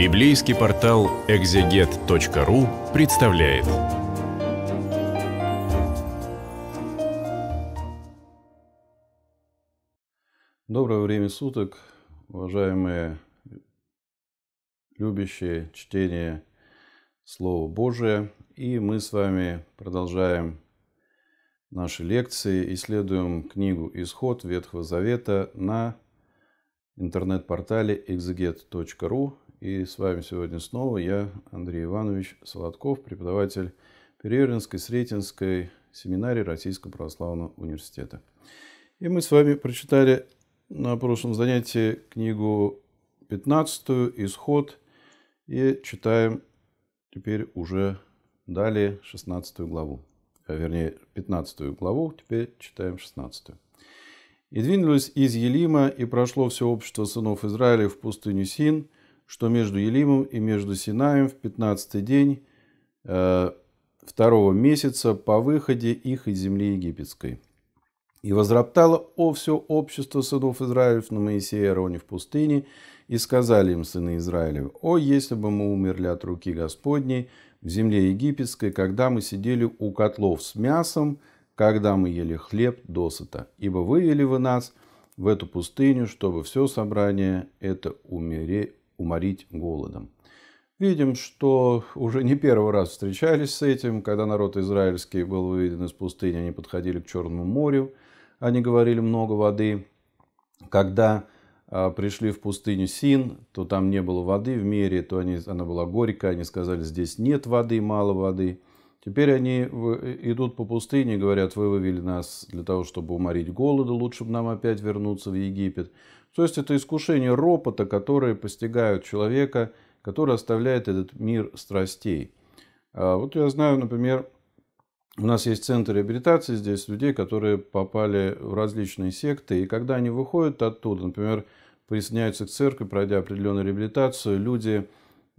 Библейский портал экзегет.ру представляет. Доброе время суток, уважаемые любящие чтение Слова Божия. И мы с вами продолжаем наши лекции, исследуем книгу «Исход Ветхого Завета» на интернет-портале exeget.ru и с вами сегодня снова я, Андрей Иванович Солодков, преподаватель Переринской, Сретенской семинарии Российского православного университета. И мы с вами прочитали на прошлом занятии книгу 15 «Исход» и читаем теперь уже далее 16 главу. А, вернее, 15 главу, теперь читаем 16. -ю. «И двинулись из Елима, и прошло все общество сынов Израиля в пустыню Син – что между Елимом и между Синаем в 15 день э, второго месяца по выходе их из земли египетской. И возроптало о все общество сынов Израилев на Моисея и Ароне в пустыне, и сказали им сыны Израилев, «О, если бы мы умерли от руки Господней в земле египетской, когда мы сидели у котлов с мясом, когда мы ели хлеб досыта, ибо вывели вы нас в эту пустыню, чтобы все собрание это умере, уморить голодом. Видим, что уже не первый раз встречались с этим, когда народ израильский был выведен из пустыни, они подходили к Черному морю, они говорили много воды. Когда а, пришли в пустыню Син, то там не было воды в мире, то они, она была горькая, они сказали, здесь нет воды, мало воды. Теперь они э, идут по пустыне говорят, вы вывели нас для того, чтобы уморить голода, лучше бы нам опять вернуться в Египет. То есть это искушение ропота, которые постигают человека, который оставляет этот мир страстей. А вот я знаю, например, у нас есть центр реабилитации, здесь людей, которые попали в различные секты, и когда они выходят оттуда, например, присоединяются к церкви, пройдя определенную реабилитацию, люди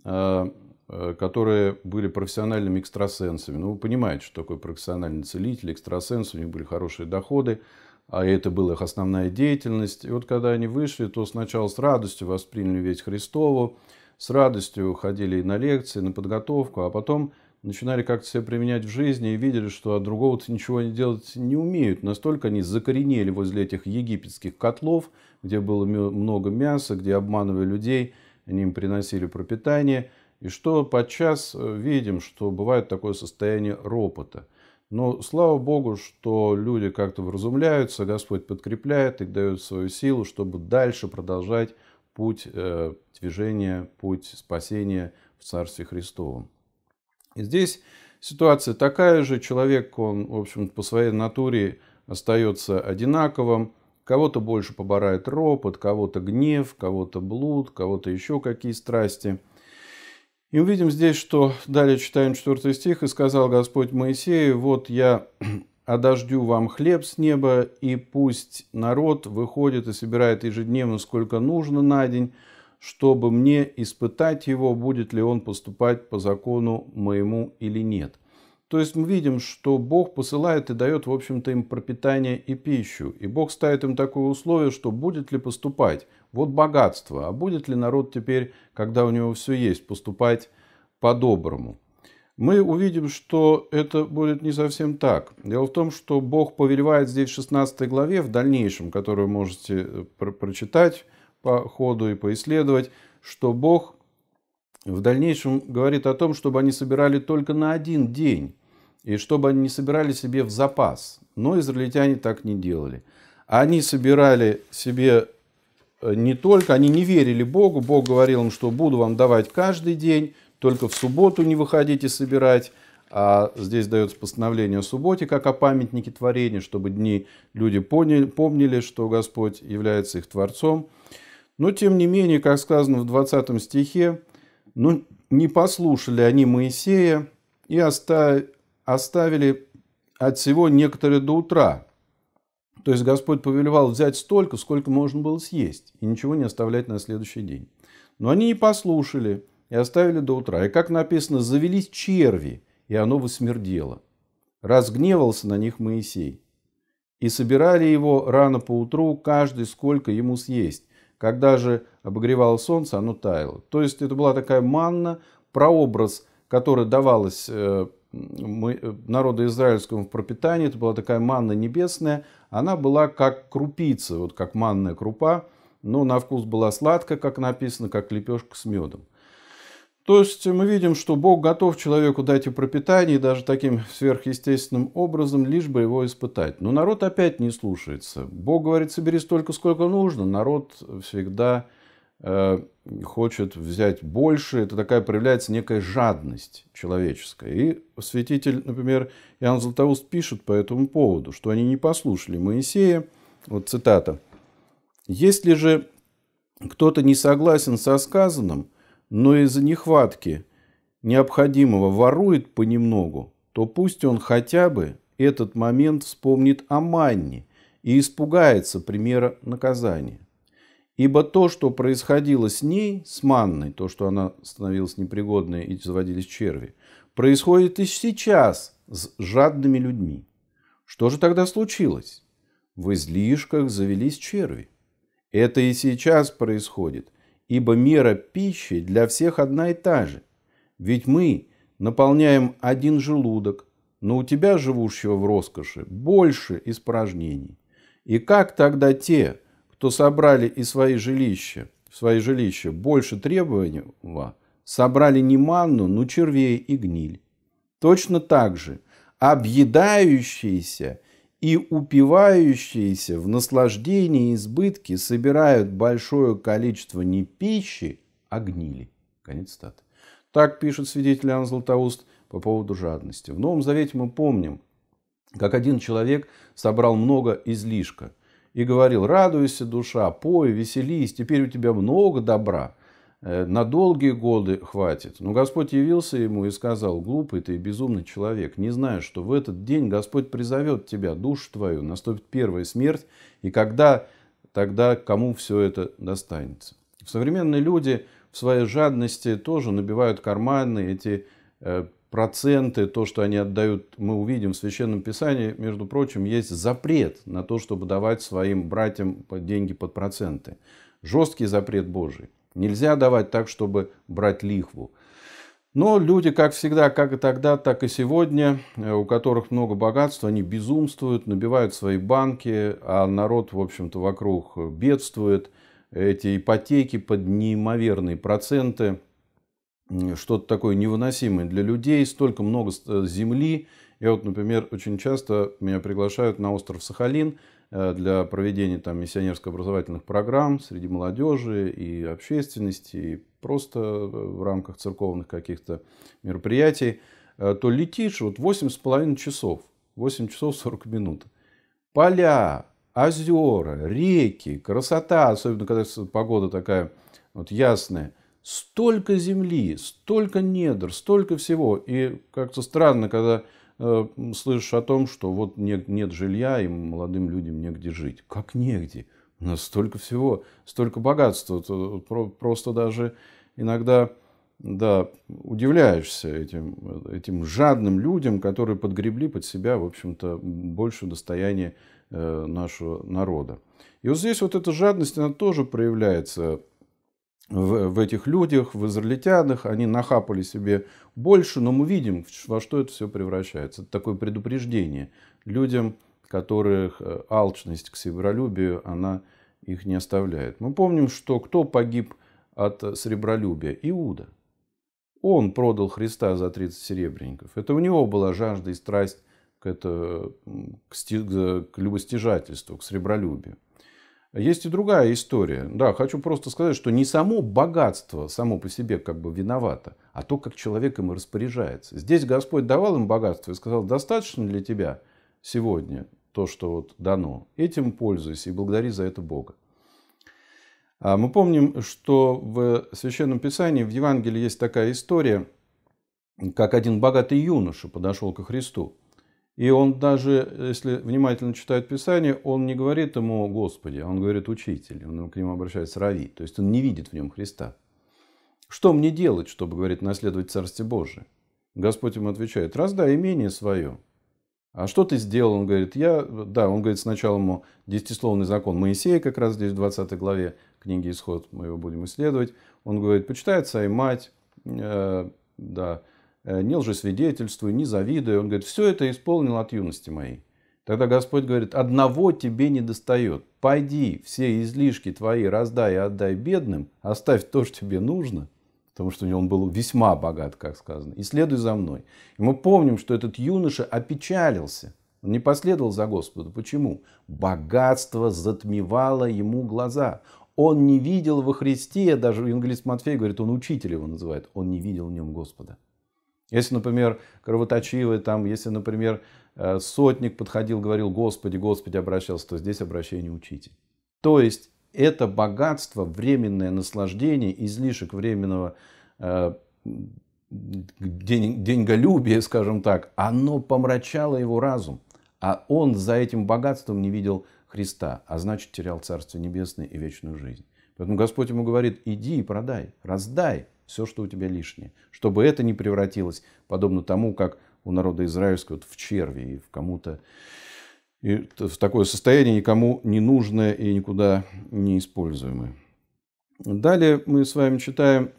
а, Э, которые были профессиональными экстрасенсами. Ну, вы понимаете, что такое профессиональный целитель, экстрасенс, у них были хорошие доходы, а это была их основная деятельность. И вот когда они вышли, то сначала с радостью восприняли весь Христову, с радостью ходили и на лекции, на подготовку, а потом начинали как-то себя применять в жизни и видели, что от другого-то ничего они делать не умеют. Настолько они закоренели возле этих египетских котлов, где было много мяса, где обманывали людей, они им приносили пропитание – и что подчас э, видим, что бывает такое состояние ропота. Но слава Богу, что люди как-то вразумляются, Господь подкрепляет и дает свою силу, чтобы дальше продолжать путь э, движения, путь спасения в Царстве Христовом. И здесь ситуация такая же. Человек, он, в общем, по своей натуре остается одинаковым. Кого-то больше поборает ропот, кого-то гнев, кого-то блуд, кого-то еще какие страсти – и увидим здесь, что далее читаем 4 стих. «И сказал Господь Моисею, вот я одождю вам хлеб с неба, и пусть народ выходит и собирает ежедневно, сколько нужно на день, чтобы мне испытать его, будет ли он поступать по закону моему или нет». То есть мы видим, что Бог посылает и дает, в общем-то, им пропитание и пищу. И Бог ставит им такое условие, что будет ли поступать, вот богатство, а будет ли народ теперь, когда у него все есть, поступать по-доброму. Мы увидим, что это будет не совсем так. Дело в том, что Бог повелевает здесь в 16 главе, в дальнейшем, которую можете э, про прочитать по ходу и поисследовать, что Бог в дальнейшем говорит о том, чтобы они собирали только на один день и чтобы они не собирали себе в запас. Но израильтяне так не делали. Они собирали себе э, не только, они не верили Богу, Бог говорил им, что буду вам давать каждый день, только в субботу не выходите собирать, а здесь дается постановление о субботе, как о памятнике творения, чтобы дни люди поняли, помнили, что Господь является их Творцом. Но, тем не менее, как сказано в 20 стихе, ну, не послушали они Моисея и оставили оставили от всего некоторые до утра. То есть Господь повелевал взять столько, сколько можно было съесть, и ничего не оставлять на следующий день. Но они не послушали и оставили до утра. И как написано, завелись черви, и оно высмердело. Разгневался на них Моисей. И собирали его рано по утру каждый сколько ему съесть. Когда же обогревало солнце, оно таяло. То есть это была такая манна, прообраз, которая давалась э, мы, э, народу израильскому в пропитании, это была такая манна небесная, она была как крупица, вот как манная крупа, но на вкус была сладкая, как написано, как лепешка с медом. То есть мы видим, что Бог готов человеку дать и пропитание, даже таким сверхъестественным образом, лишь бы его испытать. Но народ опять не слушается. Бог говорит, собери столько, сколько нужно. Народ всегда Э, хочет взять больше, это такая проявляется некая жадность человеческая. И святитель, например, Иоанн Златоуст пишет по этому поводу, что они не послушали Моисея, вот цитата, «Если же кто-то не согласен со сказанным, но из-за нехватки необходимого ворует понемногу, то пусть он хотя бы этот момент вспомнит о манне и испугается примера наказания». Ибо то, что происходило с ней, с манной, то, что она становилась непригодной и заводились черви, происходит и сейчас с жадными людьми. Что же тогда случилось? В излишках завелись черви. Это и сейчас происходит, ибо мера пищи для всех одна и та же. Ведь мы наполняем один желудок, но у тебя, живущего в роскоши, больше испражнений. И как тогда те, то собрали и свои жилища, свои жилища больше требования, собрали не манну, но червей и гниль. Точно так же объедающиеся и упивающиеся в наслаждении и избытке собирают большое количество не пищи, а гнили. Конец статы. Так пишет свидетель Иоанн Златоуст по поводу жадности. В Новом Завете мы помним, как один человек собрал много излишка – и говорил, радуйся, душа, пой, веселись, теперь у тебя много добра, э, на долгие годы хватит. Но Господь явился ему и сказал, глупый ты и безумный человек, не знаешь, что в этот день Господь призовет тебя, душу твою, наступит первая смерть, и когда тогда кому все это достанется. Современные люди в своей жадности тоже набивают карманы эти э, проценты, то, что они отдают, мы увидим в Священном Писании, между прочим, есть запрет на то, чтобы давать своим братьям деньги под проценты. Жесткий запрет Божий. Нельзя давать так, чтобы брать лихву. Но люди, как всегда, как и тогда, так и сегодня, э, у которых много богатства, они безумствуют, набивают свои банки, а народ, в общем-то, вокруг бедствует. Эти ипотеки под неимоверные проценты – что-то такое невыносимое для людей, столько много э, земли. Я вот, например, очень часто меня приглашают на остров Сахалин э, для проведения там миссионерско-образовательных программ среди молодежи и общественности, и просто э, в рамках церковных каких-то мероприятий, то летишь вот 8,5 часов, 8 часов 40 минут. Поля, озера, реки, красота, особенно когда погода такая вот ясная – столько земли, столько недр, столько всего. И как-то странно, когда э, слышишь о том, что вот нет, нет жилья, и молодым людям негде жить. Как негде? У нас столько всего, столько богатства. Просто даже иногда да, удивляешься этим, этим жадным людям, которые подгребли под себя, в общем-то, больше достояние э, нашего народа. И вот здесь вот эта жадность, она тоже проявляется в, в этих людях, в израильтянах, они нахапали себе больше, но мы видим, во что это все превращается. Это такое предупреждение людям, которых э, алчность к сребролюбию, она их не оставляет. Мы помним, что кто погиб от сребролюбия? Иуда. Он продал Христа за 30 серебряников. Это у него была жажда и страсть к, это, к, к любостяжательству, к сребролюбию. Есть и другая история. Да, хочу просто сказать, что не само богатство само по себе как бы виновато, а то, как человек им распоряжается. Здесь Господь давал им богатство и сказал, достаточно для тебя сегодня то, что вот дано. Этим пользуйся и благодари за это Бога. А мы помним, что в Священном Писании, в Евангелии есть такая история, как один богатый юноша подошел ко Христу и он даже, если внимательно читает Писание, он не говорит ему «Господи», а он говорит «Учитель», он к нему обращается «Рави», то есть он не видит в нем Христа. Что мне делать, чтобы, говорит, наследовать Царствие Божие? Господь ему отвечает, раздай имение свое. А что ты сделал? Он говорит, я, да, он говорит сначала ему десятисловный закон Моисея, как раз здесь в 20 главе книги Исход, мы его будем исследовать. Он говорит, почитай отца и мать, э, да, Э, не лжесвидетельствую, не завидую. Он говорит, все это исполнил от юности моей. Тогда Господь говорит, одного тебе не достает. Пойди, все излишки твои раздай и отдай бедным, оставь то, что тебе нужно, потому что он был весьма богат, как сказано, и следуй за мной. И мы помним, что этот юноша опечалился, он не последовал за Господом. Почему? Богатство затмевало ему глаза. Он не видел во Христе, даже в евангелист Матфея говорит, он учитель его называет, он не видел в нем Господа. Если, например, кровоточивый, там, если, например, э, сотник подходил, говорил «Господи, Господи» обращался, то здесь обращение учитель. То есть это богатство, временное наслаждение, излишек временного э, деньголюбия, скажем так, оно помрачало его разум. А он за этим богатством не видел Христа, а значит терял Царство Небесное и вечную жизнь. Поэтому Господь ему говорит, иди и продай, раздай, все, что у тебя лишнее. Чтобы это не превратилось, подобно тому, как у народа израильского вот, в черви и в кому-то и в такое состояние никому не нужное и никуда не используемое. Далее мы с вами читаем,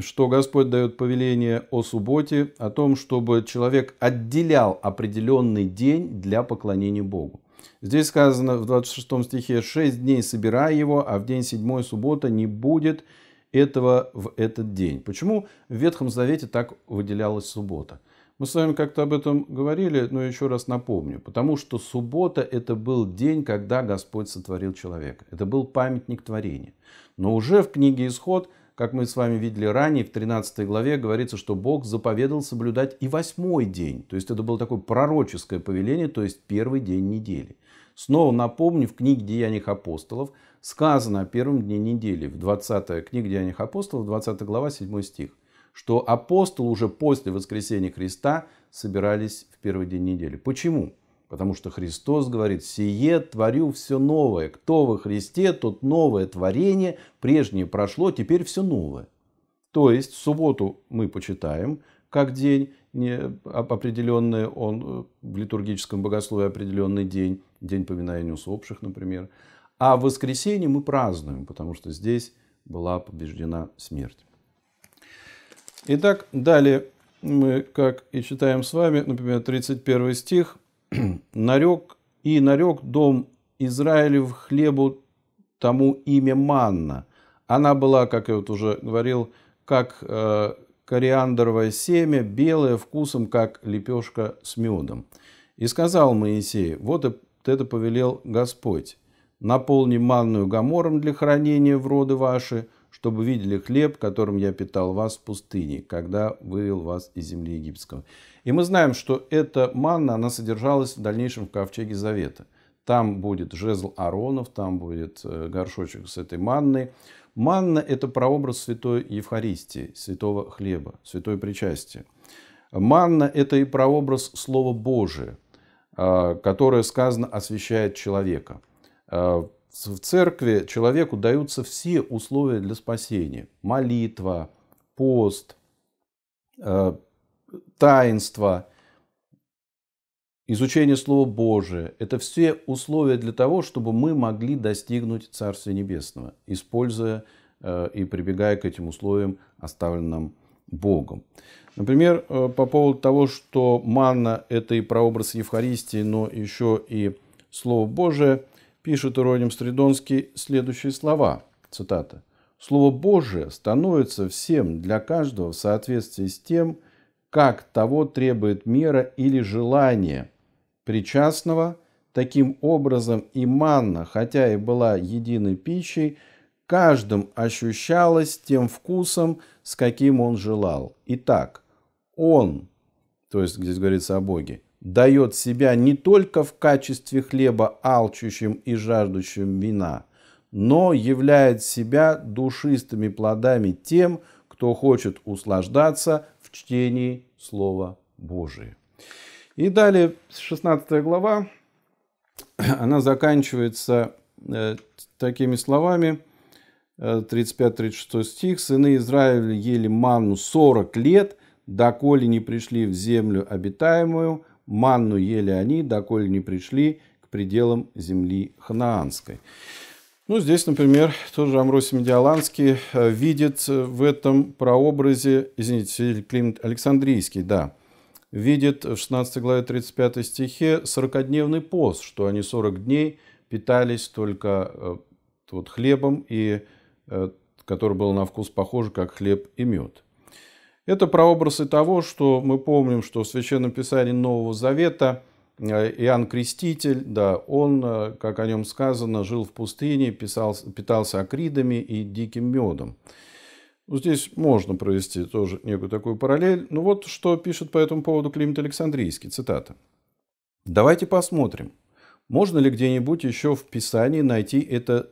что Господь дает повеление о субботе, о том, чтобы человек отделял определенный день для поклонения Богу. Здесь сказано в 26 стихе «Шесть дней собирай его, а в день седьмой суббота не будет этого в этот день. Почему в Ветхом Завете так выделялась суббота? Мы с вами как-то об этом говорили, но еще раз напомню. Потому что суббота – это был день, когда Господь сотворил человека. Это был памятник творения. Но уже в книге «Исход», как мы с вами видели ранее, в 13 главе говорится, что Бог заповедал соблюдать и восьмой день. То есть это было такое пророческое повеление, то есть первый день недели. Снова напомню, в книге «Деяниях апостолов» сказано о первом дне недели, в 20 книге «Деяниях апостолов», 20 глава, 7 стих, что апостолы уже после воскресения Христа собирались в первый день недели. Почему? Потому что Христос говорит, «Сие творю все новое. Кто во Христе, тот новое творение. Прежнее прошло, теперь все новое». То есть в субботу мы почитаем как день не а, определенный, он э, в литургическом богословии определенный день, день поминания усопших, например. А в воскресенье мы празднуем, потому что здесь была побеждена смерть. Итак, далее мы, как и читаем с вами, например, 31 стих, «Нарек и нарек дом в хлебу тому имя манна. Она была, как я вот уже говорил, как э, кориандровое семя, белое, вкусом, как лепешка с медом. И сказал Моисей, вот это повелел Господь, наполни манную гамором для хранения в роды ваши, чтобы видели хлеб, которым я питал вас в пустыне, когда вывел вас из земли египетского. И мы знаем, что эта манна, она содержалась в дальнейшем в ковчеге Завета – там будет жезл Аронов, там будет э, горшочек с этой манной. Манна – это прообраз святой Евхаристии, святого хлеба, святой причастия. Манна – это и прообраз Слова Божия, э, которое сказано «освящает человека». Э, в церкви человеку даются все условия для спасения. Молитва, пост, таинство – изучение Слова Божия – это все условия для того, чтобы мы могли достигнуть Царствия Небесного, используя э, и прибегая к этим условиям, оставленным Богом. Например, э, по поводу того, что манна – это и прообраз Евхаристии, но еще и Слово Божие, пишет Ироним Стридонский следующие слова, цитата. «Слово Божие становится всем для каждого в соответствии с тем, как того требует мера или желание, причастного, таким образом и манна, хотя и была единой пищей, каждым ощущалась тем вкусом, с каким он желал. Итак, он, то есть здесь говорится о Боге, дает себя не только в качестве хлеба алчущим и жаждущим вина, но являет себя душистыми плодами тем, кто хочет услаждаться в чтении Слова Божия. И далее 16 глава, она заканчивается э, такими словами, 35-36 э, стих. «Сыны Израиля ели манну 40 лет, доколе не пришли в землю обитаемую, манну ели они, доколе не пришли к пределам земли ханаанской». Ну, здесь, например, тоже Амросий Медиаланский э, видит в этом прообразе, извините, Климент Александрийский, да, видит в 16 главе 35 стихе 40-дневный пост, что они 40 дней питались только э, вот хлебом, и, э, который был на вкус похож, как хлеб и мед. Это прообразы того, что мы помним, что в Священном Писании Нового Завета э, Иоанн Креститель, да, он, как о нем сказано, жил в пустыне, писал, питался акридами и диким медом. Ну, здесь можно провести тоже некую такую параллель. Ну вот что пишет по этому поводу Климент Александрийский, цитата. «Давайте посмотрим, можно ли где-нибудь еще в Писании найти это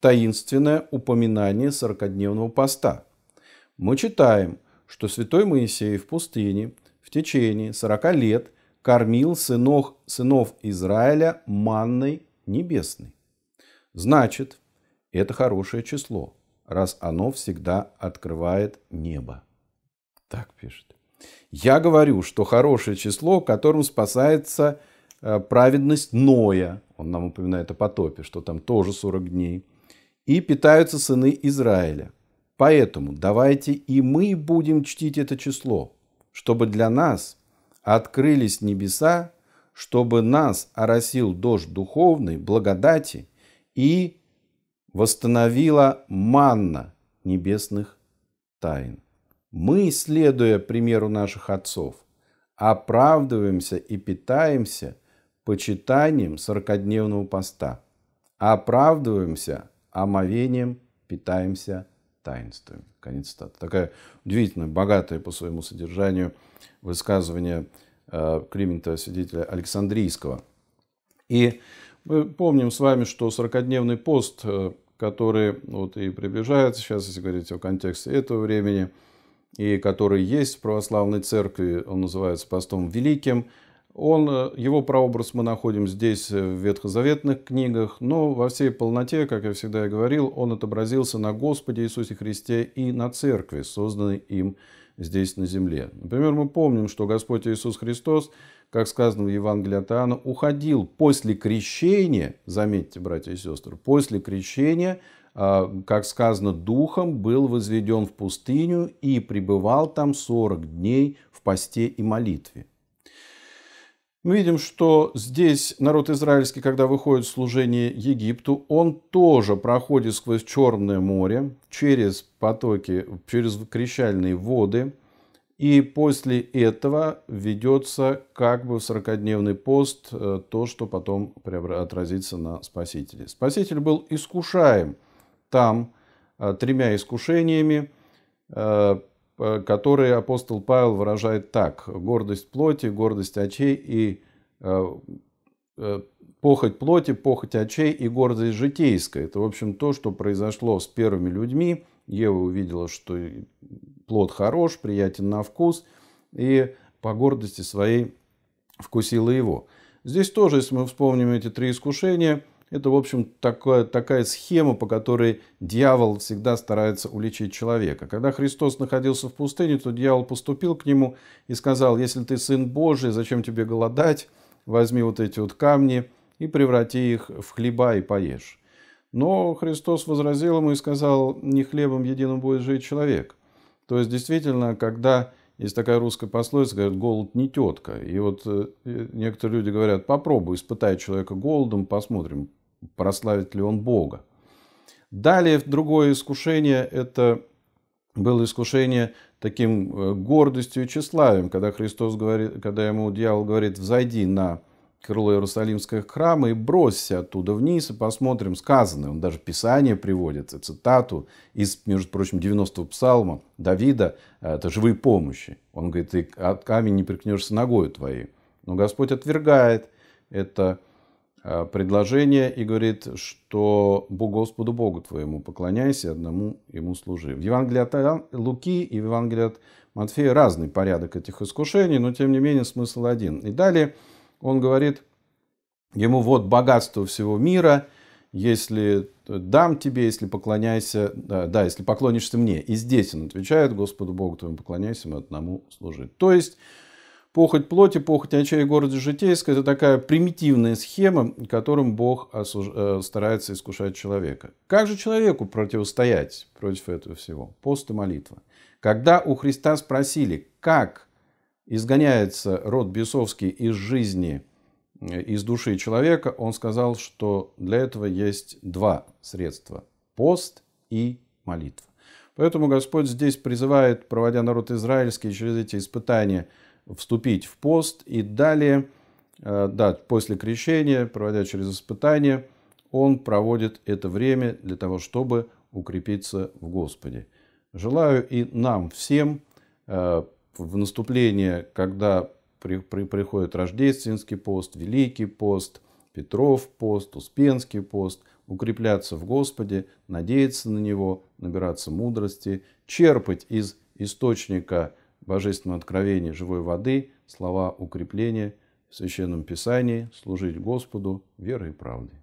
таинственное упоминание сорокодневного поста. Мы читаем, что святой Моисей в пустыне в течение сорока лет кормил сынов, сынов Израиля манной небесной. Значит, это хорошее число – раз оно всегда открывает небо. Так пишет. Я говорю, что хорошее число, которым спасается э, праведность Ноя, он нам упоминает о потопе, что там тоже 40 дней, и питаются сыны Израиля. Поэтому давайте и мы будем чтить это число, чтобы для нас открылись небеса, чтобы нас оросил дождь духовной, благодати и восстановила манна небесных тайн. Мы, следуя примеру наших отцов, оправдываемся и питаемся почитанием сорокодневного поста, оправдываемся омовением, питаемся таинствами. Конец цитаты. Такая удивительно богатая по своему содержанию высказывание э, Климента, свидетеля Александрийского. И мы помним с вами, что 40-дневный пост, э, который вот и приближается сейчас, если говорить о контексте этого времени, и который есть в православной церкви, он называется постом великим, он, э, его прообраз мы находим здесь, э, в ветхозаветных книгах, но во всей полноте, как я всегда и говорил, он отобразился на Господе Иисусе Христе и на церкви, созданной им здесь на земле. Например, мы помним, что Господь Иисус Христос – как сказано в Евангелии от Иоанна, уходил после крещения, заметьте, братья и сестры, после крещения, а, как сказано, духом был возведен в пустыню и пребывал там 40 дней в посте и молитве. Мы видим, что здесь народ израильский, когда выходит в служение Египту, он тоже проходит сквозь Черное море, через потоки, через крещальные воды – и после этого ведется как бы в 40-дневный пост э, то, что потом отразится на Спасителе. Спаситель был искушаем там э, тремя искушениями, э, которые апостол Павел выражает так. Гордость плоти, гордость очей и похоть плоти, похоть очей и гордость житейская. Это, в общем, то, что произошло с первыми людьми – Ева увидела, что плод хорош, приятен на вкус, и по гордости своей вкусила его. Здесь тоже, если мы вспомним эти три искушения, это, в общем, такая, такая схема, по которой дьявол всегда старается уличить человека. Когда Христос находился в пустыне, то дьявол поступил к нему и сказал, если ты сын Божий, зачем тебе голодать? Возьми вот эти вот камни и преврати их в хлеба и поешь. Но Христос возразил ему и сказал, не хлебом единым будет жить человек. То есть, действительно, когда есть такая русская пословица, говорят, голод не тетка. И вот э, некоторые люди говорят, попробуй, испытай человека голодом, посмотрим, прославит ли он Бога. Далее другое искушение – это было искушение таким э, гордостью и тщеславием, когда Христос говорит, когда ему дьявол говорит, взойди на крыло Иерусалимского храма и бросься оттуда вниз и посмотрим сказанное. Он даже Писание приводит, цитату из, между прочим, 90-го псалма Давида, «Э, это «Живые помощи». Он говорит, ты от камень не прикнешься ногою твоей. Но Господь отвергает это э, предложение и говорит, что Бог Господу Богу твоему поклоняйся, одному ему служи. В Евангелии от Луки и в Евангелии от Матфея разный порядок этих искушений, но тем не менее смысл один. И далее он говорит ему, вот богатство всего мира, если дам тебе, если поклоняйся, да, да, если поклонишься мне. И здесь он отвечает, Господу Богу твоему поклоняйся, мы одному служить. То есть, похоть плоти, похоть очей городе житейской – это такая примитивная схема, которым Бог осуж... Э, старается искушать человека. Как же человеку противостоять против этого всего? Пост и молитва. Когда у Христа спросили, как изгоняется род бесовский из жизни, э, из души человека, он сказал, что для этого есть два средства – пост и молитва. Поэтому Господь здесь призывает, проводя народ израильский через эти испытания, вступить в пост и далее, э, да, после крещения, проводя через испытания, он проводит это время для того, чтобы укрепиться в Господе. Желаю и нам всем э, в наступление, когда при, при, приходит Рождественский пост, Великий пост, Петров пост, Успенский пост, укрепляться в Господе, надеяться на Него, набираться мудрости, черпать из источника божественного откровения живой воды слова укрепления в Священном Писании, служить Господу верой и правдой.